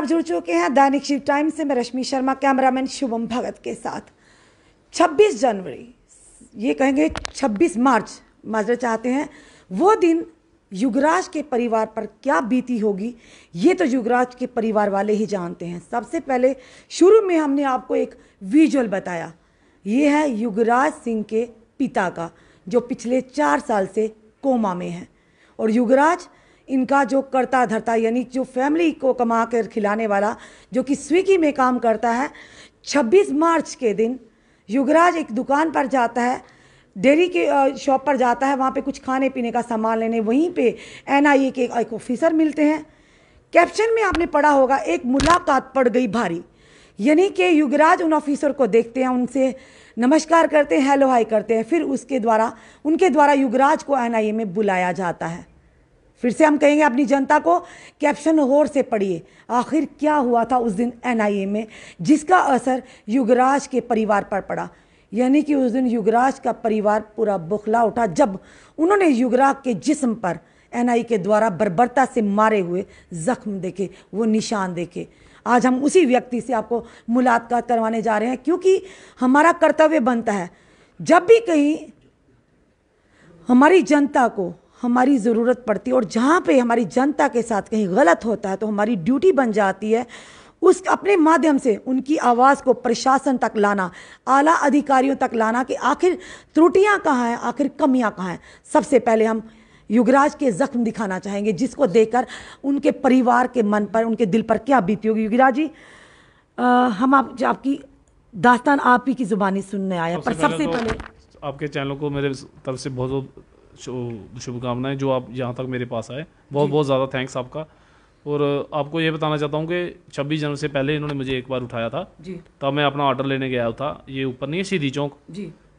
आप जुड़ चुके हैं दैनिक शिव टाइम से मैं रश्मि शर्मा कैमरामैन शुभम भगत के साथ 26 जनवरी ये कहेंगे 26 मार्च माजरे चाहते हैं वो दिन युगराज के परिवार पर क्या बीती होगी ये तो युगराज के परिवार वाले ही जानते हैं सबसे पहले शुरू में हमने आपको एक विजुअल बताया ये है युगराज सिंह के पिता का जो पिछले चार साल से कोमा में है और युगराज इनका जो करता धरता यानी जो फैमिली को कमा कर खिलाने वाला जो कि स्विगी में काम करता है 26 मार्च के दिन युगराज एक दुकान पर जाता है डेरी के शॉप पर जाता है वहाँ पे कुछ खाने पीने का सामान लेने वहीं पे एनआईए के एक ऑफिसर मिलते हैं कैप्शन में आपने पढ़ा होगा एक मुलाकात पड़ गई भारी यानी कि युगराज उन ऑफिसर को देखते हैं उनसे नमस्कार करते हैं हेलो हाई करते हैं फिर उसके द्वारा उनके द्वारा युगराज को एनआईए में बुलाया जाता है फिर से हम कहेंगे अपनी जनता को कैप्शन गौर से पढ़िए आखिर क्या हुआ था उस दिन एनआईए में जिसका असर युगराज के परिवार पर पड़ा यानी कि उस दिन युगराज का परिवार पूरा बुखला उठा जब उन्होंने युगराज के जिस्म पर एनआई के द्वारा बर्बरता से मारे हुए जख्म देखे वो निशान देखे आज हम उसी व्यक्ति से आपको मुलाकात करवाने जा रहे हैं क्योंकि हमारा कर्तव्य बनता है जब भी कहीं हमारी जनता को हमारी ज़रूरत पड़ती है और जहाँ पे हमारी जनता के साथ कहीं गलत होता है तो हमारी ड्यूटी बन जाती है उस अपने माध्यम से उनकी आवाज़ को प्रशासन तक लाना आला अधिकारियों तक लाना कि आखिर त्रुटियाँ कहाँ हैं आखिर कमियाँ कहाँ हैं सबसे पहले हम युगराज के जख्म दिखाना चाहेंगे जिसको देखकर उनके परिवार के मन पर उनके दिल पर क्या बीती होगी युगराज जी आ, हम आप आपकी दास्तान आप ही की जुबानी सुनने आए पर सबसे तो पहले आपके चैनल को मेरे तरफ से बहुत बहुत शुभकामनाएं जो आप यहाँ तक मेरे पास आए बहुत बहुत ज़्यादा थैंक्स आपका और आपको ये बताना चाहता हूँ कि छब्बीस जनवरी से पहले इन्होंने मुझे एक बार उठाया था तब मैं अपना ऑर्डर लेने गया था ये ऊपर नहीं है सीधी चौक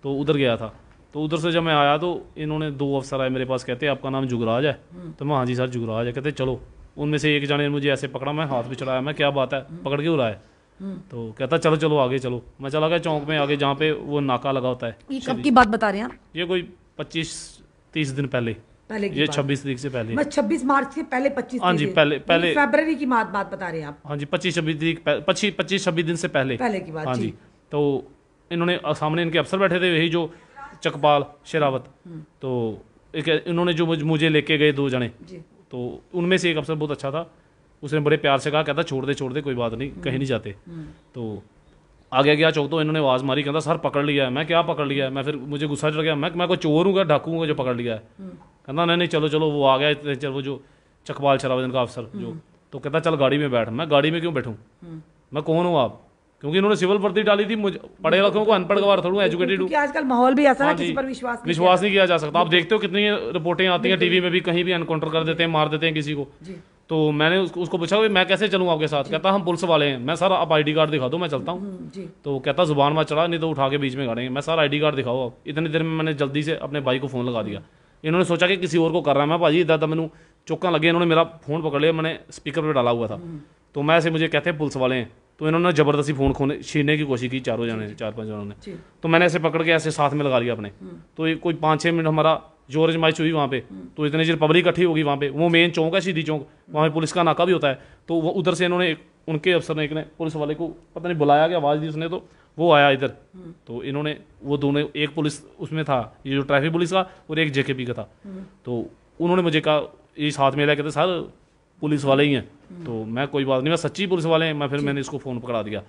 तो उधर गया था तो उधर से जब मैं आया तो इन्होंने दो अफसर आए मेरे पास कहते आपका नाम जुगराज है हम्म। तो मैं हाँ जी सर जुगराज है कहते चलो उनमें से एक जाने मुझे ऐसे पकड़ा मैं हाथ भी चढ़ाया मैं क्या बात है हम्म। पकड़ के उड़ाया हम्म। तो कहता चलो चलो आगे चलो मैं चला गया चौक में आगे जहाँ पे वो नाका लगा होता है ये कब की बात बता रहे हैं ये कोई पच्चीस तीस दिन पहले पहले ये छब्बीस तारीख से पहले मैं छब्बीस मार्च से पहले पच्चीस हाँ जी पहले पहले फेब्रवरी की बात बात बता रहे हैं आप हाँ जी पच्चीस छब्बीस तारीख पच्चीस पच्चीस छब्बीस दिन से पहले पहले की बात हाँ जी तो इन्होंने सामने इनके अफसर बैठे थे यही जो चकपाल शेरावत हम्म। तो एक इन्होंने जो मुझे लेके गए दो जने तो उनमें से एक अफसर बहुत अच्छा था उसने बड़े प्यार से कहा कहता छोड़ दे छोड़ दे कोई बात नहीं कहीं हम्म। नहीं जाते हम्म। तो आगे गया चौक तो इन्होंने आवाज़ मारी कहता सर पकड़ लिया है मैं क्या पकड़ लिया है मैं फिर मुझे गुस्सा चढ़ गया मैं मैं कोई चोर हूँ क्या डाकू हूँ जो पकड़ लिया है हम्म। कहता नहीं नहीं चलो चलो वो आ गया चलो जो चकपाल शराब का अफसर जो हम्म। तो कहता चल गाड़ी में बैठ मैं गाड़ी में क्यों बैठूँ हम्म। मैं कौन हूँ आप क्योंकि इन्होंने सिविल भर्ती डाली थी मुझे पढ़े लखों को अनपढ़ गवार थोड़ा एजुकेटेड हूँ आजकल माहौल भी ऐसा है हाँ किसी पर विश्वास विश्वास नहीं किया जा सकता आप देखते हो कितनी रिपोर्टें आती हैं टीवी में भी कहीं भी एनकाउंटर कर देते हैं मार देते हैं किसी को तो मैंने उसको उसको पूछा मैं कैसे चलूँ आपके साथ कहता हम पुलिस वाले हैं मैं सर आप आईडी कार्ड दिखा दो मैं चलता हूँ हम्म, तो कहता जुबान में चढ़ा नहीं तो उठा के बीच में गाड़ेंगे मैं सर आईडी कार्ड दिखाओ आप इतनी देर में मैंने जल्दी से अपने भाई को फ़ोन लगा दिया इन्होंने सोचा कि किसी और को कर रहा है मैं भाजी इधर मैंने चौका लगे इन्होंने मेरा फ़ोन पकड़ लिया मैंने स्पीकर पर डाला हुआ था हम्म। तो मैं ऐसे मुझे कहते हैं पुलिस वाले हैं तो इन्होंने ज़बरदस्ती फ़ोन खोने छीनने की कोशिश की चारों जने चार पांच जनों ने तो मैंने ऐसे पकड़ के ऐसे साथ में लगा लिया अपने हम्म। तो ये कोई पाँच छः मिनट हमारा जोरेज मार्च हुई वहाँ पे हम्म। तो इतने चीज पब्लिक इकट्ठी होगी वहाँ पे वो मेन चौंक है सीधी चौंक वहाँ पे पुलिस का नाका भी होता है तो वो उधर से इन्होंने उनके अफसर ने एक ने पुलिस वाले को पता नहीं बुलाया गया आवाज़ दी उसने तो वो आया इधर हम्म। तो इन्होंने वो दोनों एक पुलिस उसमें था ये जो ट्रैफिक पुलिस का और एक जेकेपी का था हम्म। तो उन्होंने मुझे कहा ये साथ में लेकर तो सर पुलिस वाले ही हैं तो मैं कोई बात नहीं मैं सच्ची पुलिस वाले हैं मैं फिर मैंने इसको फ़ोन पकड़ा दिया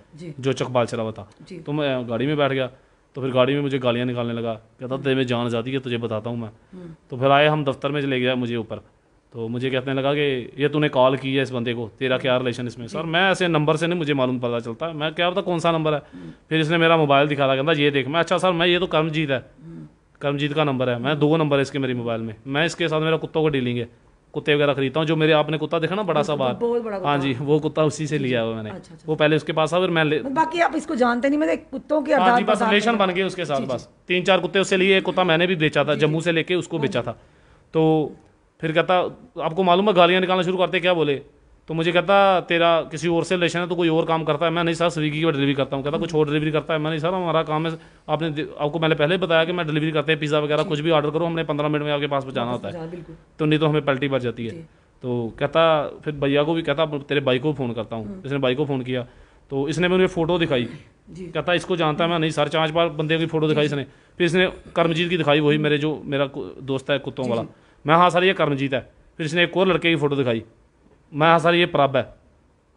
जो चकबाल चला हुआ था तो मैं गाड़ी में बैठ गया तो फिर गाड़ी में मुझे गालियाँ निकालने लगा कहता तेरे में जान जाती है तुझे बताता हूँ मैं हम्म। तो फिर आए हम दफ्तर में चले गया मुझे ऊपर तो मुझे कहने लगा कि ये तूने कॉल की है इस बंदे को तेरा क्या रिलेशन इसमें सर मैं ऐसे नंबर से नहीं मुझे मालूम पता चलता मैं क्या पता कौन सा नंबर है हम्म। फिर इसने मेरा मोबाइल दिखा रहा कहता ये देख मैं अच्छा सर मैं ये तो कर्मजीत है हम्म। कर्मजीत का नंबर है मैं दो नंबर है इसके मेरे मोबाइल में मैं इसके साथ मेरा कुत्तों को डीलिंग है कुत्ते वगैरह खरीदता हूँ जो मेरे आपने कुत्ता देखा ना बड़ा अच्छा, सा मतलब बार बहुत बड़ा हाँ जी वो कुत्ता उसी से लिया हुआ मैंने अच्छा, अच्छा, वो पहले उसके पास था फिर मैं मतलब बाकी आप इसको जानते नहीं मेरे मतलब कुत्तों के हाँ पास रिलेशन बन गए उसके साथ बस तीन चार कुत्ते उससे लिए कुत्ता मैंने भी बेचा था जम्मू से लेके उसको हाँ बेचा था तो फिर कहता आपको मालूम है गालियाँ निकालना शुरू करते क्या बोले तो मुझे कहता तेरा किसी और से रिलेशन है तो कोई और काम करता है मैं नहीं सर स्विगी की डिलीवरी करता हूँ कहता कुछ और डिलीवरी करता है मैं नहीं सर हमारा काम है आपने आपको मैंने पहले बताया कि मैं डिलीवरी करते हैं पिज़्ज़ा वगैरह कुछ भी ऑर्डर करो हमने पंद्रह मिनट में आपके पास पहुँचाना होता है तो नहीं तो हमें पल्टी पड़ जाती है तो कहता फिर भैया को भी कहता तेरे भाई को फ़ोन करता हूँ हम्म। इसने भाई को फ़ोन किया तो इसने मुझे फ़ोटो दिखाई कहता इसको जानता मैं नहीं सर चाँच बार बंदे की फ़ोटो दिखाई इसने फिर इसने कर्मजीत की दिखाई वही हम्म। मेरे जो मेरा दोस्त है कुत्तों वाला मैं हाँ सर ये कर्मजीत है फिर इसने एक और लड़के की फ़ोटो दिखाई मैं हाँ सर ये प्रब है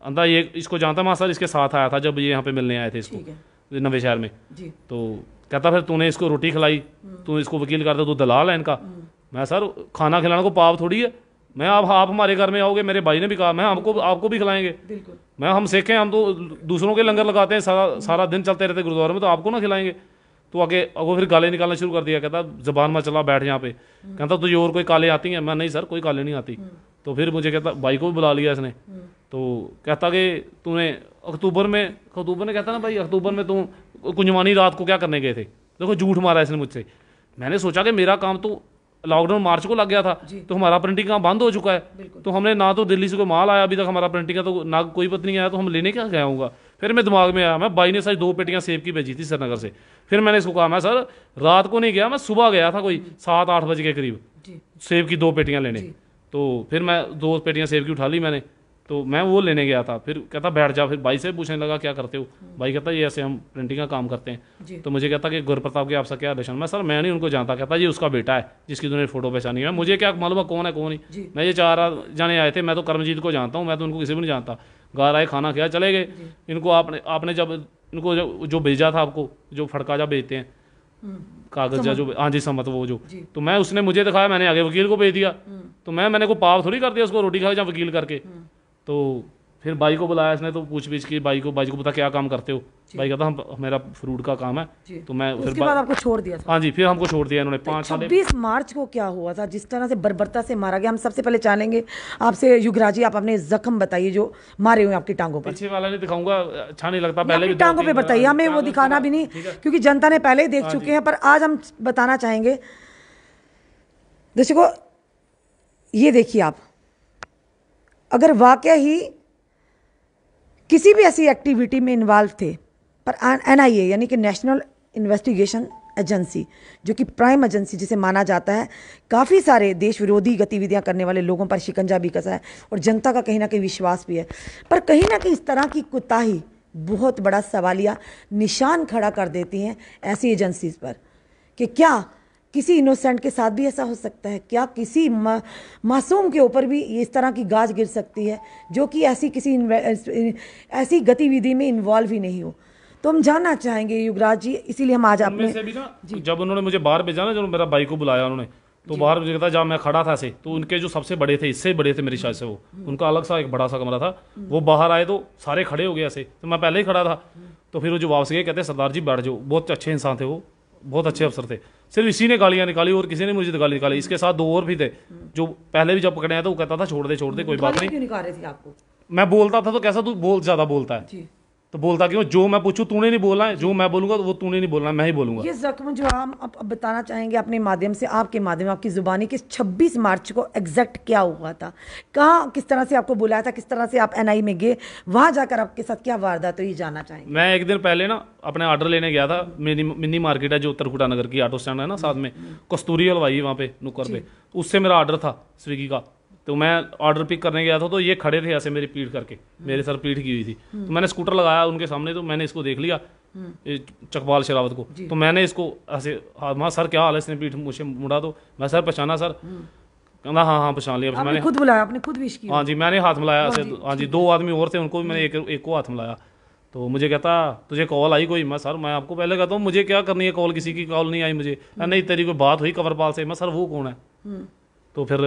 अंदा ये इसको जानता मैं सर इसके साथ आया था जब ये यहाँ पे मिलने आए थे इसको नवे शहर में तो कहता फिर तूने इसको रोटी खिलाई हम्म। तू इसको वकील कर दो तू दलाल है इनका हम्म। मैं सर खाना खिलाने को पाप थोड़ी है मैं आप आप हमारे घर में आओगे मेरे भाई ने भी कहा मैं आपको आपको भी खिलाएंगे मैं हम सीखे हम तो दूसरों के लंगर लगाते हैं सारा सारा दिन चलते रहते गुरुद्वारे में तो आपको ना खिलाएंगे तो आगे वो फिर गाले निकालना शुरू कर दिया कहता जबान में चला बैठ यहाँ पे हम्म। कहता तुझे और कोई काले आती हैं मैं नहीं सर कोई काले नहीं आती तो फिर मुझे कहता भाई को भी बुला लिया इसने हम्म। तो कहता कि तूने अक्टूबर में अक्टूबर ने कहता ना भाई अक्टूबर में तुम कुंजवानी रात को क्या करने गए थे देखो झूठ मारा इसने मुझसे मैंने सोचा कि मेरा काम तो लॉकडाउन मार्च को लग गया था तो हमारा प्रिंटिंग काम बंद हो चुका है तो हमने ना तो दिल्ली से कोई माल आया अभी तक हमारा प्रिंटिंग का तो ना कोई पत नहीं आया तो हम लेने क्या गया हूँ फिर मैं दिमाग में आया मैं भाई ने सारी दो पेटियाँ सेब की भेजी थी श्रीनगर से फिर मैंने इसको कहा मैं सर रात को नहीं गया मैं सुबह गया था कोई हम्म। सात आठ बजे के करीब सेब की दो पेटियाँ लेने तो फिर मैं दो पेटियाँ सेब की उठा ली मैंने तो मैं वो लेने गया था फिर कहता बैठ जा फिर भाई से पूछने लगा क्या करते हो हम्म। भाई कहता ये ऐसे हम प्रिंटिंग का काम करते हैं तो मुझे कहता कि गुरप्रताप के आपसे क्या रिलेशन मैं सर मैं नहीं उनको जानता कहता ये उसका बेटा है जिसकी तुमने फोटो पहचानी है मुझे क्या मालूम है कौन है कौन नहीं मैं ये चार जाने आए थे मैं तो कर्मजीत को जानता हूँ मैं तो उनको किसी को नहीं जानता घर आए खाना खाया चले गए इनको आपने आपने जब इनको जो भेजा था आपको जो फटका जा भेजते हैं कागज या जो हाँ जी समत वो जो तो मैं उसने मुझे दिखाया मैंने आगे वकील को भेज दिया हम्म। तो मैं मैंने को पाप थोड़ी कर दिया उसको रोटी खा या वकील करके हम्म। तो फिर भाई को बुलाया इसने तो पूछ पीछ की भाई को भाई को पता क्या काम करते हो भाई कहता हम मेरा फ्रूट का काम है तो मैं उसके बाद बा... आपको छोड़ दिया था हाँ जी फिर हमको छोड़ दिया इन्होंने तो पाँच छब्बीस मार्च को क्या हुआ था जिस तरह से बर्बरता से मारा गया हम सबसे पहले चाहेंगे आपसे युगराज जी आप अपने जख्म बताइए जो मारे हुए आपकी टांगों पर पीछे वाला नहीं दिखाऊंगा अच्छा नहीं लगता पहले टांगों पर बताइए हाँ हमें वो दिखाना भी नहीं क्योंकि जनता ने पहले ही देख हाँ चुके हैं पर आज हम बताना चाहेंगे दर्शकों ये देखिए आप अगर वाकई ही किसी भी ऐसी एक्टिविटी में इन्वॉल्व थे पर एन आई ए यानी कि नेशनल इन्वेस्टिगेशन एजेंसी जो कि प्राइम एजेंसी जिसे माना जाता है काफ़ी सारे देश विरोधी गतिविधियां करने वाले लोगों पर शिकंजा भी कसा है और जनता का कहीं ना कहीं विश्वास भी है पर कहीं ना कहीं इस तरह की कुताही बहुत बड़ा सवालिया निशान खड़ा कर देती हैं ऐसी एजेंसीज पर कि क्या किसी इनोसेंट के साथ भी ऐसा हो सकता है क्या किसी मा, मासूम के ऊपर भी इस तरह की गाज गिर सकती है जो कि ऐसी किसी ऐसी गतिविधि में इन्वॉल्व ही नहीं हो तो हम जानना चाहेंगे युवराज जी इसीलिए हम आज आपने जब उन्होंने मुझे बाहर भेजा ना जब मेरा भाई को बुलाया उन्होंने तो बाहर मुझे कहता जहाँ मैं खड़ा था ऐसे तो उनके जो सबसे बड़े थे इससे बड़े थे मेरी शायद से वो हम्म। उनका अलग सा एक बड़ा सा कमरा था हम्म। वो बाहर आए तो सारे खड़े हो गए ऐसे तो मैं पहले ही खड़ा था हम्म। तो फिर वो जो वापस गए कहते सरदार जी बैठ जाओ बहुत अच्छे इंसान थे वो बहुत अच्छे अफसर थे सिर्फ इसी ने गालियां निकाली और किसी ने मुझे गाली निकाली इसके साथ दो और भी थे जो पहले भी जब पकड़े आया था तो वो कहता था छोड़ दे छोड़ दे कोई बात नहीं आपको मैं बोलता था तो कैसा तू बोल ज्यादा बोलता है तो बोलता क्यों जो मैं पूछू तूने नहीं बोला है जो मैं बोलूंगा तो वो तूने नहीं बोलना मैं ही बोलूंगा ये जख्म जो हम अब बताना चाहेंगे अपने माध्यम से आपके माध्यम आपकी जुबानी कि 26 मार्च को एग्जैक्ट क्या हुआ था कहाँ किस तरह से आपको बुलाया था किस तरह से आप एन में गए वहाँ जाकर आपके साथ क्या वारदात तो ये जाना चाहेंगे मैं एक दिन पहले ना अपने ऑर्डर लेने गया था मिनी मिनी मार्केट है जो उत्तरकुटा नगर की ऑटो स्टैंड है ना साथ में हम्म, हम्म। कस्तूरी हलवाई वहाँ पे नुक्कर पे उससे मेरा ऑर्डर था स्विगी का तो मैं ऑर्डर पिक करने गया था तो ये खड़े थे ऐसे मेरी पीठ करके मेरे सर पीठ की हुई थी हम्म। तो मैंने स्कूटर लगाया उनके सामने तो मैंने इसको देख लिया हम्म। चकपाल शरावत को तो मैंने इसको ऐसे हाँ सर क्या हाल है इसने पीठ मुझे मुड़ा तो मैं सर पहचाना सर हम्म। कहना हाँ हाँ पहचान लिया मैंने खुद बुलाया आपने खुद विश किया हाँ जी मैंने हाथ मिलाया हाँ ऐसे तो, हाँ जी दो आदमी और थे उनको भी मैंने एक एक को हाथ मिलाया तो मुझे कहता तुझे कॉल आई कोई मैं सर मैं आपको पहले कहता हूँ मुझे क्या करनी है कॉल किसी की कॉल नहीं आई मुझे नहीं तेरी कोई बात हुई कंवरपाल से मैं सर वो कौन है तो फिर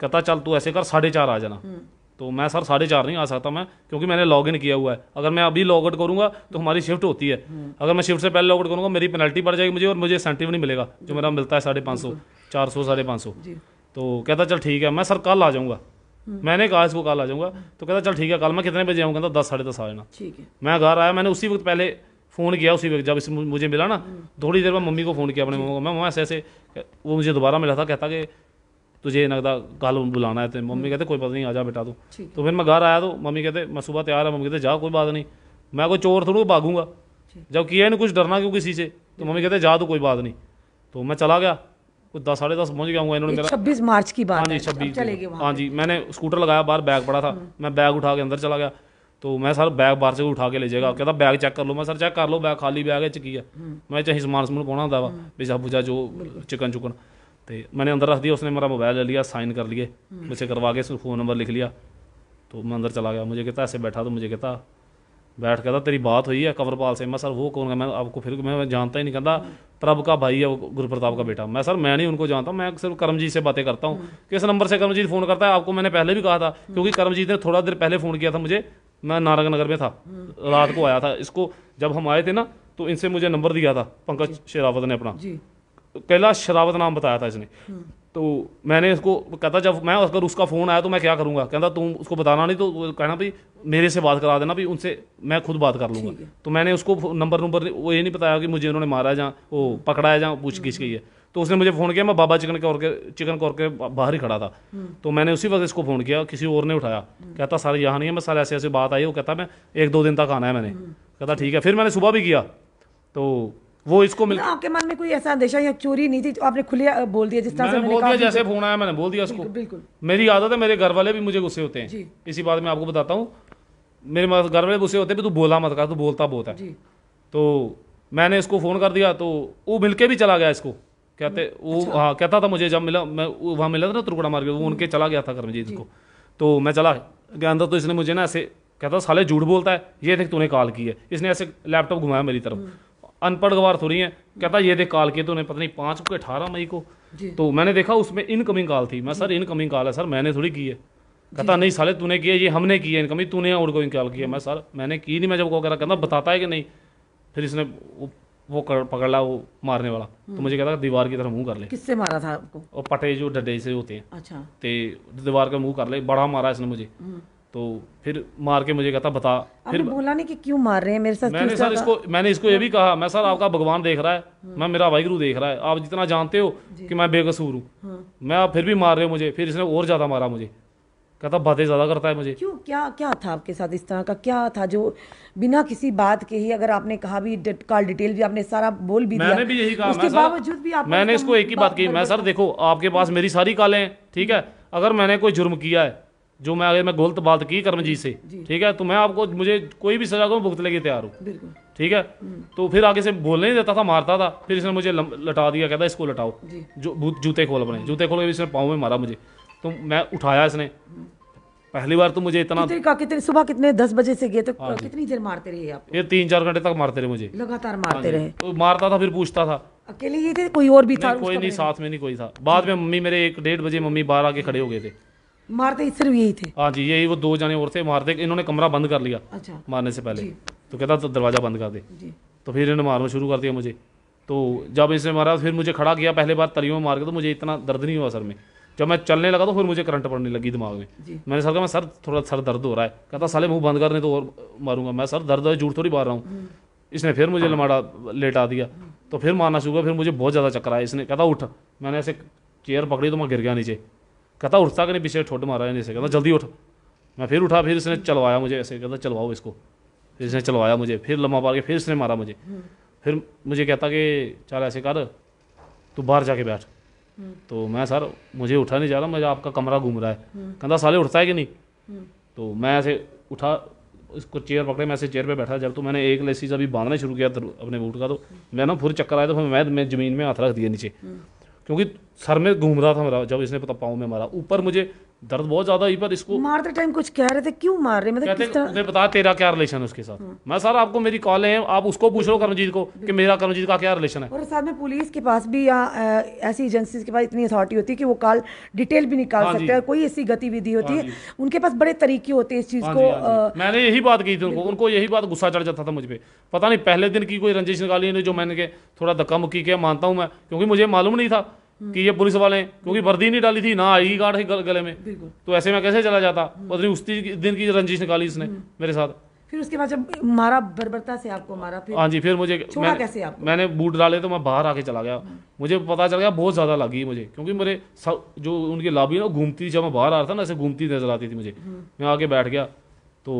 कहता चल तू ऐसे कर साढ़े चार आ जाना हम्म। तो मैं सर साढ़े चार नहीं आ सकता मैं क्योंकि मैंने लॉग इन किया हुआ है अगर मैं अभी लॉग आउट करूंगा तो हमारी शिफ्ट होती है हम्म। अगर मैं शिफ्ट से पहले लॉग आउट करूंगा मेरी पेनल्टी पड़ जाएगी मुझे और मुझे इंसेंटिव नहीं मिलेगा जो मेरा मिलता है साढ़े पाँच सौ चार सौ साढ़े पाँच सौ तो कहता चल ठीक है मैं सर कल आ जाऊँगा हम्म। मैंने कहा इसको कल आ जाऊँगा तो कहता चल ठीक है कल मैं कितने बजे आऊँगा कहता दस साढ़े दस आ जाना मैं घर आया मैंने उसी वक्त पहले फ़ोन किया उसी वक्त जब इसमें मुझे मिला ना थोड़ी देर बाद मम्मी को फ़ोन किया अपने मम्मी को मैं ऐसे ऐसे वो मुझे दोबारा मिला था कहता कि ਤੁਝੇ ਇਹ ਲੱਗਦਾ ਕੱਲ ਬੁਲਾਣਾ ਤੇ ਮੰਮੀ ਕਹਿੰਦੇ ਕੋਈ ਬਾਤ ਨਹੀਂ ਆ ਜਾ ਬੇਟਾ ਤੂੰ ਤੋ ਫਿਰ ਮੈਂ ਘਰ ਆਇਆ ਤੋ ਮੰਮੀ ਕਹਿੰਦੇ ਮੈਂ ਸਵੇਰ ਤਿਆਰ ਆ ਮੰਮੀ ਕਹਿੰਦੇ ਜਾ ਕੋਈ ਬਾਤ ਨਹੀਂ ਮੈਂ ਕੋਈ ਚੋਰ ਥੋੜੂ ਬਾਗੂਗਾ ਜਦ ਕੀ ਇਹਨੂੰ ਕੁਝ ਡਰਨਾ ਕਿਉਂ ਕਿਸੇ ਸੇ ਤੋ ਮੰਮੀ ਕਹਿੰਦੇ ਜਾ ਤੂੰ ਕੋਈ ਬਾਤ ਨਹੀਂ ਤੋ ਮੈਂ ਚਲਾ ਗਿਆ ਕੋਈ 10 10:30 ਪਹੁੰਚ ਗਿਆ ਹਾਂ ਇਹਨਾਂ ਨੂੰ ਮੇਰਾ 26 ਮਾਰਚ ਕੀ ਬਾਤ ਹਾਂਜੀ 26 ਚਲੇ ਗਏ ਹਾਂਜੀ ਮੈਂ ਸਕੂਟਰ ਲਗਾਇਆ ਬਾਹਰ ਬੈਗ ਪੜਾ ਥਾ ਮੈਂ ਬੈਗ ਉਠਾ ਕੇ ਅੰਦਰ ਚਲਾ ਗਿਆ ਤੋ ਮੈਂ ਸਰ ਬੈਗ ਬਾਹਰ ਚੋਂ ਉਠਾ ਕੇ ਲੈ ਜਾਏਗਾ ਕਹਿੰਦਾ ਬੈਗ ਚੈੱਕ ਕਰ ਲਓ ਮੈਂ ਸਰ ਚੈੱਕ ਕਰ ਲਓ ਬੈਗ ਖਾਲੀ ਬੈਗ ਹੈ ਕੀ ਹੈ ਮੈਂ ਚਾਹੇ ਸਮਾਨ ਸਮੂਨ ਪਾਉਣਾ ਹੁੰਦਾ ਵਾ ਵੀ ਜਾ ਜੋ ਚਿਕਨ ਚੁਕਨ तो मैंने अंदर रख दिया उसने मेरा मोबाइल ले लिया साइन कर लिए हम्म। मुझे करवा के फ़ोन नंबर लिख लिया तो मैं अंदर चला गया मुझे कहता ऐसे बैठा तो मुझे कहता बैठ कहता तेरी बात हुई है कंवरपाल से मैं सर वो कौन है मैं आपको फिर मैं जानता ही नहीं कहता प्रभ का भाई है वो गुरु प्रताप का बेटा मैं सर मैं नहीं उनको जानता मैं सिर्फ करमजीत से बातें करता हूँ हम्म। किस नंबर से करमजीत फ़ोन करता है आपको मैंने पहले भी कहा था हम्म। क्योंकि करमजीत ने थोड़ा देर पहले फ़ोन किया था मुझे मैं नारंग नगर में था रात को आया था इसको जब हम आए थे ना तो इनसे मुझे नंबर दिया था पंकज शेरावत ने अपना कैलाश शरावत नाम बताया था इसने हम्म। तो मैंने इसको कहता जब मैं अगर उसका फ़ोन आया तो मैं क्या करूँगा कहता तुम उसको बताना नहीं तो कहना भाई मेरे से बात करा देना भाई उनसे मैं खुद बात कर लूँगा तो मैंने उसको नंबर नंबर वो ये नहीं बताया कि मुझे उन्होंने मारा जहाँ वो पकड़ाया जहाँ पूछ गिछ गई हम्म। है तो उसने मुझे फ़ोन किया मैं बाबा चिकन कौर के चिकन कौर के बाहर ही खड़ा था हम्म। तो मैंने उसी वक्त इसको फ़ोन किया किसी और ने उठाया कहता सर यहाँ नहीं है मैं सर ऐसे ऐसे बात आई वो कहता मैं एक दो दिन तक आना है मैंने कहता ठीक है फिर मैंने सुबह भी किया तो वो इसको मिल आपके मन में कोई ऐसा अंदेशा या चोरी नहीं थी तो आपने खुले बोल दिया जिस तरह से बोल दिया जैसे फोन आया मैंने बोल दिया उसको बिल्कुल मेरी आदत है मेरे घर वाले भी मुझे गुस्से होते हैं इसी बात में आपको बताता हूँ मेरे घर वाले गुस्से होते हैं तू बोला मत कर तू बोलता बहुत है तो मैंने इसको फ़ोन कर दिया तो वो मिलके भी चला गया इसको कहते हम्म, वो अच्छा। हाँ कहता था मुझे जब मिला मैं वहाँ मिला था ना मार के वो उनके चला गया था कर्मजीत को तो मैं चला गया अंदर तो इसने मुझे ना ऐसे कहता साले झूठ बोलता है ये देख तूने कॉल की है इसने ऐसे लैपटॉप घुमाया मेरी तरफ हम्म। अनपढ़ गवार थोड़ी है कहता ये देख कॉल किए तो उन्हें पता नहीं पाँच को अठारह मई को तो मैंने देखा उसमें इनकमिंग कॉल थी मैं सर इनकमिंग कॉल है सर मैंने थोड़ी की है कहता नहीं साले तूने किया ये हमने किया इनकमिंग तूने और कोई कॉल किया मैं सर मैंने की नहीं मैं जब वो कह रहा कहता बताता है कि नहीं फिर इसने वो कर, पकड़ ला वो मारने वाला तो हम्म। मुझे कहता दीवार की तरफ मुंह कर ले किससे मारा था आपको वो पटे जो डडे से होते हैं अच्छा तो दीवार का मुंह कर ले बड़ा मारा इसने मुझे हम्म। तो फिर मार के मुझे कहता बता फिर बोला नहीं कि क्यों मार रहे हैं मेरे साथ मैंने सर इसको मैंने इसको ये भी कहा मैं सर हम्म। आपका भगवान देख रहा है हम्म। मैं मेरा वाहगुरु देख रहा है आप जितना जानते हो कि मैं बेकसूर हूँ हम्म। मैं आप फिर भी मार रहे हो मुझे फिर इसने और ज़्यादा मारा मुझे कहता बातें ज़्यादा करता है मुझे क्यों क्या क्या था आपके साथ इस तरह का क्या था जो बिना किसी बात के ही अगर आपने कहा भी कॉल डिटेल भी आपने सारा बोल भी मैंने भी यही कहा उसके बावजूद भी आप मैंने इसको एक ही बात कही मैं सर देखो आपके पास मेरी सारी कालें हैं ठीक है अगर मैंने कोई जुर्म किया है जो मैं अगर मैं गलत बात की कर्मजीत से ठीक है तो मैं आपको मुझे कोई भी सजा को भुगत लेके तैयार हूँ ठीक है हम्म। तो फिर आगे से बोलने नहीं देता था मारता था फिर इसने मुझे लटा दिया कहता इसको लटाओ जो जूते खोल अपने हम्म। जूते खोल इसने पाँव में मारा मुझे तो मैं उठाया इसने हम्म। पहली बार तो मुझे इतना कितने का कितने सुबह कितने दस बजे से गए तो हाँ कितनी देर मारते रहे आप ये तीन चार घंटे तक मारते रहे मुझे लगातार मारते हाँ रहे तो मारता था फिर पूछता था अकेले ही थे कोई और भी था कोई नहीं साथ में नहीं कोई था बाद में मम्मी मेरे एक डेढ़ बजे मम्मी बाहर आके खड़े हो गए थे मारते सिर्फ यही थे हाँ जी यही वो दो जने और थे मारते इन्होंने कमरा बंद कर लिया अच्छा मारने से पहले तो कहता तो दरवाज़ा बंद कर दे तो फिर इन्होंने मारना शुरू कर दिया मुझे तो जब इसने मारा फिर मुझे खड़ा किया पहले बार तलियों में मार के तो मुझे इतना दर्द नहीं हुआ सर में जब मैं चलने लगा तो फिर मुझे करंट पड़ने लगी दिमाग में मैंने सर कहा मैं सर थोड़ा सर दर्द हो रहा है कहता साले मुंह बंद करने तो और मारूंगा मैं सर दर्द है झूठ थोड़ी मार रहा हूँ हम्म। इसने फिर मुझे लमाड़ा लेटा दिया हम्म। तो फिर मारना शुरू किया फिर मुझे बहुत ज़्यादा चक्कर आया इसने कहता उठ मैंने ऐसे चेयर पकड़ी तो मैं गिर गया नीचे कहता उठता कि नहीं पीछे ठोड मारा नहीं इसे कहता जल्दी उठ मैं फिर उठा फिर इसने चलवाया मुझे ऐसे कहता चलवाओ इसको फिर इसने चलवाया मुझे फिर लम्बा पार के फिर इसने मारा मुझे हम्म। फिर मुझे कहता कि चल ऐसे कर तू बाहर जाके बैठ हम्म। तो मैं सर मुझे उठा नहीं जा रहा मुझे आपका कमरा घूम रहा है हम्म। कहता साले उठता है कि नहीं तो मैं ऐसे उठा इसको चेयर पकड़े मैं ऐसे चेयर पे बैठा जब तो मैंने एक लेसी से अभी बांधना शुरू किया अपने बूट का तो मैं ना फुर चक्कर आया तो फिर मैं मैं ज़मीन में हाथ रख दिया नीचे क्योंकि सर में घूम रहा था मेरा जब इसने पता पाँव में मारा ऊपर मुझे दर्द बहुत ज्यादा हुई पर इसको मारते टाइम कुछ कह रहे थे क्यों मार रहे मतलब किस तरह बता तेरा क्या रिलेशन है उसके साथ हम्म। मैं सर आपको मेरी कॉल है आप उसको पूछ लो करमजीत को कि मेरा करमजीत का क्या रिलेशन है और साथ में पुलिस के पास भी यहाँ ऐसी एजेंसी के पास इतनी अथॉरिटी होती है कि वो कॉल डिटेल भी निकाल हाँ सकते हैं कोई ऐसी गतिविधि होती हाँ है उनके पास बड़े तरीके होते हैं इस चीज हाँ को मैंने यही बात की थी उनको उनको यही बात गुस्सा चढ़ जाता था मुझ पर पता नहीं पहले दिन की कोई रंजिश निकाली जो मैंने थोड़ा धक्का मुक्की किया मानता हूँ मैं क्योंकि मुझे मालूम नहीं था कि ये पुलिस वाले क्योंकि वर्दी नहीं डाली थी ना आई गार्ड है गले में तो ऐसे में कैसे चला जाता हम्म। पत्नी उस दिन की रंजिश निकाली इसने हम्म। मेरे साथ फिर उसके बाद जब मारा बर्बरता से आपको मारा फिर हाँ जी फिर मुझे छोड़ा मैं, कैसे आपको मैंने बूट डाले तो मैं बाहर आके चला गया हम्म। मुझे पता चल गया बहुत ज़्यादा लगी मुझे क्योंकि मेरे जो उनकी लाबी ना घूमती जब मैं बाहर आ रहा था ना ऐसे घूमती नजर आती थी मुझे मैं आके बैठ गया तो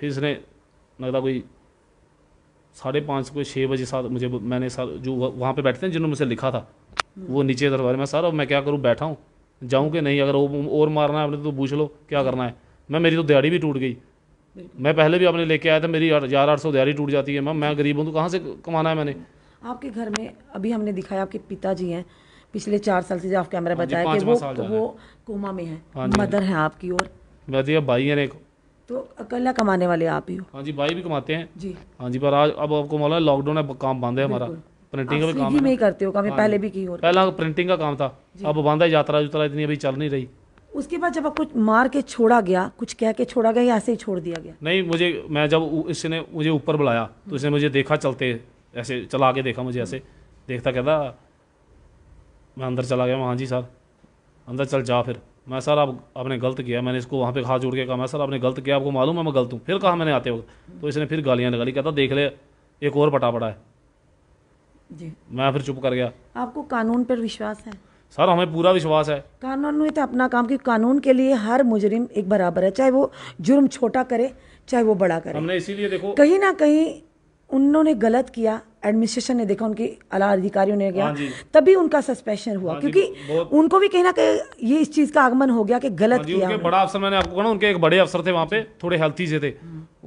फिर इसने लगता कोई साढ़े पाँच कोई छः बजे साथ मुझे मैंने जो वहाँ पर बैठते हैं जिन्होंने मुझसे लिखा था वो नीचे दरबार में सर अब मैं क्या करूँ बैठा हूँ जाऊँ कि नहीं अगर और मारना है अपने तो पूछ लो क्या करना है मैं मेरी तो दिहाड़ी भी टूट गई मैं पहले भी अपने लेके आया था मेरी हज़ार आठ सौ दिहाड़ी टूट जाती है मैम मैं गरीब हूँ तो कहाँ से कमाना है मैंने आपके घर में अभी हमने दिखाया आपके पिताजी हैं पिछले चार साल से जो आप कैमरा हाँ बताया कि वो वो कोमा में है हाँ मदर है आपकी और मेरा तो भाई है तो अकेला कमाने वाले आप ही हो हाँ जी भाई भी कमाते हैं जी हाँ जी पर आज अब आपको मालूम है लॉकडाउन है काम बंद है हमारा प्रिंटिंग का भी काम में ही करते हो काम हाँ पहले भी की हो पहला प्रिंटिंग का काम था अब बांधा यात्रा यात्रा इतनी अभी चल नहीं रही उसके बाद जब कुछ मार के छोड़ा गया कुछ कह के छोड़ा गया या ऐसे ही छोड़ दिया गया नहीं मुझे मैं जब इसने मुझे ऊपर बुलाया तो इसने मुझे देखा चलते ऐसे चला के देखा मुझे ऐसे देखता कहता मैं अंदर चला गया वहाँ जी सर अंदर चल जा फिर मैं सर आप आपने गलत किया मैंने इसको वहाँ पे हाथ जोड़ के कहा मैं सर आपने गलत किया आपको मालूम है मैं गलत हूँ फिर कहा मैंने आते वक्त तो इसने फिर गालियाँ लगा ली कहता देख ले एक और पटा पड़ा है जी मैं फिर चुप कर गया आपको कानून पर विश्वास है सर हमें पूरा विश्वास है कानून में तो अपना काम कि कानून के लिए हर मुजरिम एक बराबर है चाहे वो जुर्म छोटा करे चाहे वो बड़ा करे हमने इसीलिए देखो कहीं ना कहीं उन्होंने गलत किया एडमिनिस्ट्रेशन ने देखा उनकी आला अधिकारियों ने किया हाँ तभी उनका सस्पेंशन हुआ हाँ क्योंकि उनको भी कहीं ना कहीं ये इस चीज का आगमन हो गया कि गलत हाँ किया उनके बड़ा अफसर मैंने आपको कहा उनके एक बड़े अफसर थे वहाँ पे थोड़े हेल्थी से थे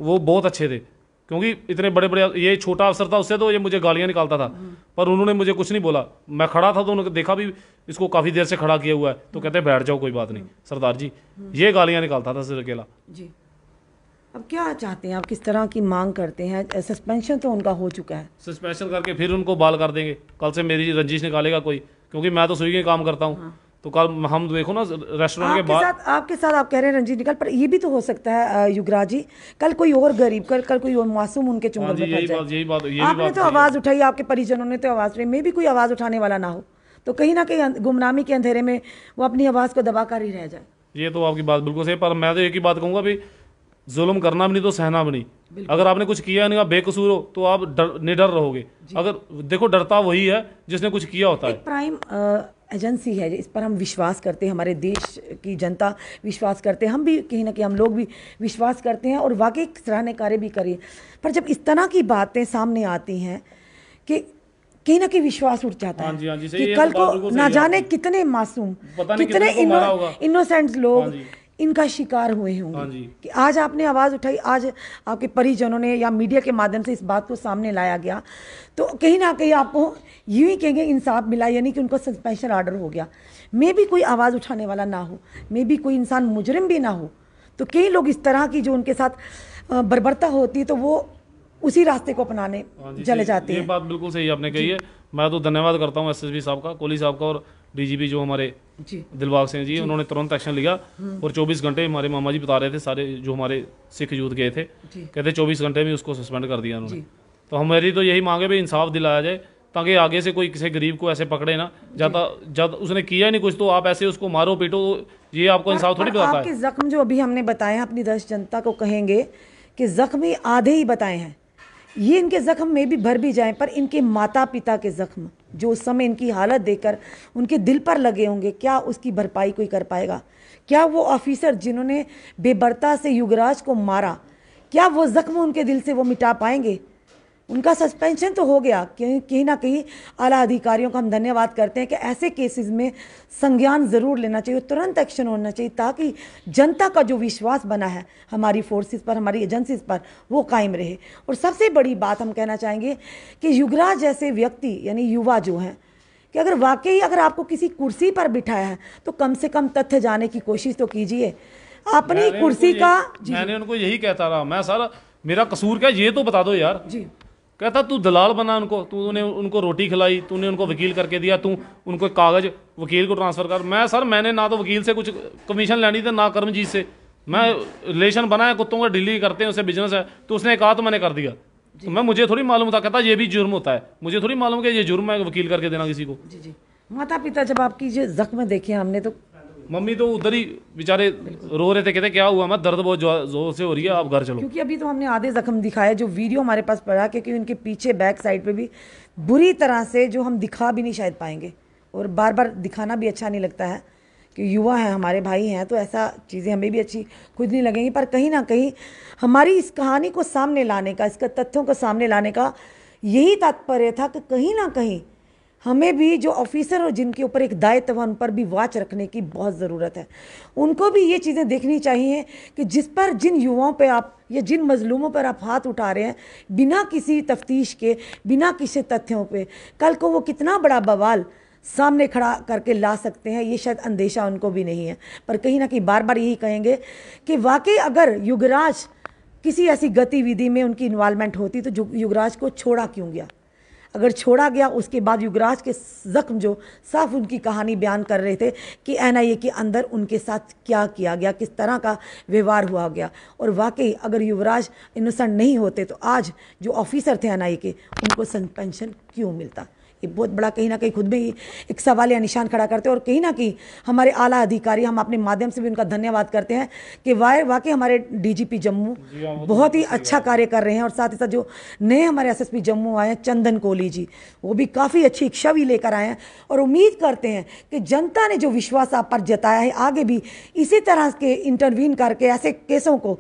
वो बहुत अच्छे थे क्योंकि इतने बड़े बड़े ये छोटा अफसर था उससे तो ये मुझे गालियां निकालता था हम्म। पर उन्होंने मुझे कुछ नहीं बोला मैं खड़ा था तो उन्होंने देखा भी इसको काफ़ी देर से खड़ा किया हुआ है तो हम्म। कहते बैठ जाओ कोई बात नहीं हम्म। सरदार जी ये गालियां निकालता था सिर अकेला जी अब क्या चाहते हैं आप किस तरह की मांग करते हैं सस्पेंशन तो उनका हो चुका है सस्पेंशन करके फिर उनको बाल कर देंगे कल से मेरी रंजिश निकालेगा कोई क्योंकि मैं तो सुई के काम करता हूँ हाँ। तो कल हम देखो ना रेस्टोरेंट के बाद साथ, आपके साथ आप कह रहे हैं रंजीत निकल पर ये भी तो हो सकता है युगराज जी कल कोई और गरीब कल कल कोई और मासूम उनके चुंबल हाँ में यही बात यही बात यही आपने बात तो आवाज़ उठाई आपके परिजनों ने तो आवाज़ उठाई मैं भी कोई आवाज़ उठाने वाला ना हो तो कहीं ना कहीं अं- गुमनामी के अंधेरे में वो अपनी आवाज़ को दबा ही रह जाए ये तो आपकी बात बिल्कुल सही पर मैं तो एक ही बात कहूंगा जुलम करना भी नहीं तो सहना भी नहीं अगर आपने कुछ किया नहीं आप बेकसूर हो तो आप डर निडर रहोगे अगर देखो डरता वही है जिसने कुछ किया होता एक है प्राइम एजेंसी है इस पर हम विश्वास करते हैं हमारे देश की जनता विश्वास करते हैं हम भी कहीं ना कहीं हम लोग भी विश्वास करते हैं और वाकई सराहने कार्य भी करिए पर जब इस तरह की बातें सामने आती हैं कि कहीं ना कहीं विश्वास उठ जाता हाँ है हाँ कि कल तो को ना जाने कितने मासूम कितने इनोसेंट हाँ लोग इनका शिकार हुए होंगे हाँ कि आज आपने आवाज़ उठाई आज आपके परिजनों ने या मीडिया के माध्यम से इस बात को सामने लाया गया तो कहीं ना कहीं आपको यूं ही कहेंगे इंसाफ मिला यानी कि उनको सस्पेंशन आर्डर हो गया मे भी कोई आवाज़ उठाने वाला ना हो मे भी कोई इंसान मुजरिम भी ना हो तो कई लोग इस तरह की जो उनके साथ बर्बरता होती है तो वो उसी रास्ते को अपनाने हाँ चले जाते हैं ये बात बिल्कुल सही आपने कही है मैं तो धन्यवाद करता हूँ एस साहब का कोहली साहब का और डीजीपी जो हमारे दिलबाग सिंह जी, जी उन्होंने तुरंत एक्शन लिया हम्म। और 24 घंटे हमारे मामा जी बता रहे थे सारे जो हमारे सिख यूथ गए थे कहते 24 घंटे में उसको सस्पेंड कर दिया उन्होंने तो हमारी तो यही मांग है भाई इंसाफ दिलाया जाए ताकि आगे से कोई किसी गरीब को ऐसे पकड़े ना ज्यादा जब उसने किया नहीं कुछ तो आप ऐसे उसको मारो पीटो ये आपको इंसाफ थोड़ी बताता है जख्म जो अभी हमने बताए हैं अपनी दस जनता को कहेंगे कि जख्मी आधे ही बताए हैं ये इनके ज़ख्म में भी भर भी जाएं पर इनके माता पिता के ज़ख्म जो उस समय इनकी हालत देखकर उनके दिल पर लगे होंगे क्या उसकी भरपाई कोई कर पाएगा क्या वो ऑफिसर जिन्होंने बेबरता से युगराज को मारा क्या वो ज़ख्म उनके दिल से वो मिटा पाएंगे उनका सस्पेंशन तो हो गया क्योंकि कहीं ना कहीं आला अधिकारियों का हम धन्यवाद करते हैं कि ऐसे केसेस में संज्ञान ज़रूर लेना चाहिए तुरंत एक्शन होना चाहिए ताकि जनता का जो विश्वास बना है हमारी फोर्सेस पर हमारी एजेंसीज पर वो कायम रहे और सबसे बड़ी बात हम कहना चाहेंगे कि युगराज जैसे व्यक्ति यानी युवा जो हैं कि अगर वाकई अगर आपको किसी कुर्सी पर बिठाया है तो कम से कम तथ्य जाने की कोशिश तो कीजिए अपनी कुर्सी का मैंने उनको यही कहता रहा मैं सर मेरा कसूर क्या ये तो बता दो यार जी कहता तू दलाल बना उनको उन्हें उनको रोटी खिलाई तूने उनको वकील करके दिया तू उनको कागज़ वकील को ट्रांसफ़र कर मैं सर मैंने ना तो वकील से कुछ कमीशन लेनी थी ना कर्मजीत से मैं रिलेशन बनाया कुत्तों का डिली करते हैं उससे बिजनेस है तो उसने कहा तो मैंने कर दिया तो मैं मुझे थोड़ी मालूम था कहता ये भी जुर्म होता है मुझे थोड़ी मालूम कि ये जुर्म है वकील करके देना किसी को जी जी माता पिता जब आपकी जो जख्म देखे हमने तो मम्मी तो उधर ही बेचारे रो रहे थे कहते क्या हुआ मैं दर्द बहुत जोर से हो रही है आप घर चलो क्योंकि अभी तो हमने आधे जख्म दिखाया जो वीडियो हमारे पास पड़ा क्योंकि उनके पीछे बैक साइड पे भी बुरी तरह से जो हम दिखा भी नहीं शायद पाएंगे और बार बार दिखाना भी अच्छा नहीं लगता है कि युवा हैं हमारे भाई हैं तो ऐसा चीज़ें हमें भी अच्छी खुद नहीं लगेंगी पर कहीं ना कहीं हमारी इस कहानी को सामने लाने का इसका तथ्यों को सामने लाने का यही तात्पर्य था कि कहीं ना कहीं हमें भी जो ऑफिसर और जिनके ऊपर एक दायित्व उन पर भी वाच रखने की बहुत ज़रूरत है उनको भी ये चीज़ें देखनी चाहिए कि जिस पर जिन युवाओं पे आप या जिन मजलूमों पर आप हाथ उठा रहे हैं बिना किसी तफ्तीश के बिना किसी तथ्यों पे कल को वो कितना बड़ा बवाल सामने खड़ा करके ला सकते हैं ये शायद अंदेशा उनको भी नहीं है पर कहीं ना कहीं बार बार यही कहेंगे कि वाकई अगर युगराज किसी ऐसी गतिविधि में उनकी इन्वॉलमेंट होती तो युगराज को छोड़ा क्यों गया अगर छोड़ा गया उसके बाद युगराज के ज़ख्म जो साफ उनकी कहानी बयान कर रहे थे कि एन के अंदर उनके साथ क्या किया गया किस तरह का व्यवहार हुआ गया और वाकई अगर युवराज इनोसेंट नहीं होते तो आज जो ऑफिसर थे एन के उनको पेंशन क्यों मिलता ये बहुत बड़ा कहीं ना कहीं खुद में ही एक सवाल या निशान खड़ा करते हैं और कहीं ना कहीं हमारे आला अधिकारी हम अपने माध्यम से भी उनका धन्यवाद करते हैं कि वाय वाकई हमारे डीजीपी जम्मू हाँ, तो बहुत ही अच्छा कार्य कर रहे हैं और साथ ही साथ जो नए हमारे एसएसपी जम्मू आए हैं चंदन कोहली जी वो भी काफ़ी अच्छी इच्छा छवि लेकर आए हैं और उम्मीद करते हैं कि जनता ने जो विश्वास आप पर जताया है आगे भी इसी तरह के इंटरवीन करके ऐसे केसों को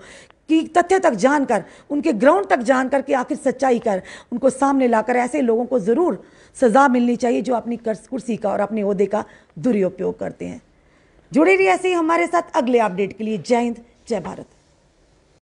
कि तथ्य तक जानकर उनके ग्राउंड तक जानकर कि आखिर सच्चाई कर उनको सामने लाकर ऐसे लोगों को ज़रूर सज़ा मिलनी चाहिए जो अपनी कुर्सी का और अपने अहदे का दुरुपयोग करते हैं जुड़े रही ऐसे ही हमारे साथ अगले अपडेट के लिए जय हिंद जय भारत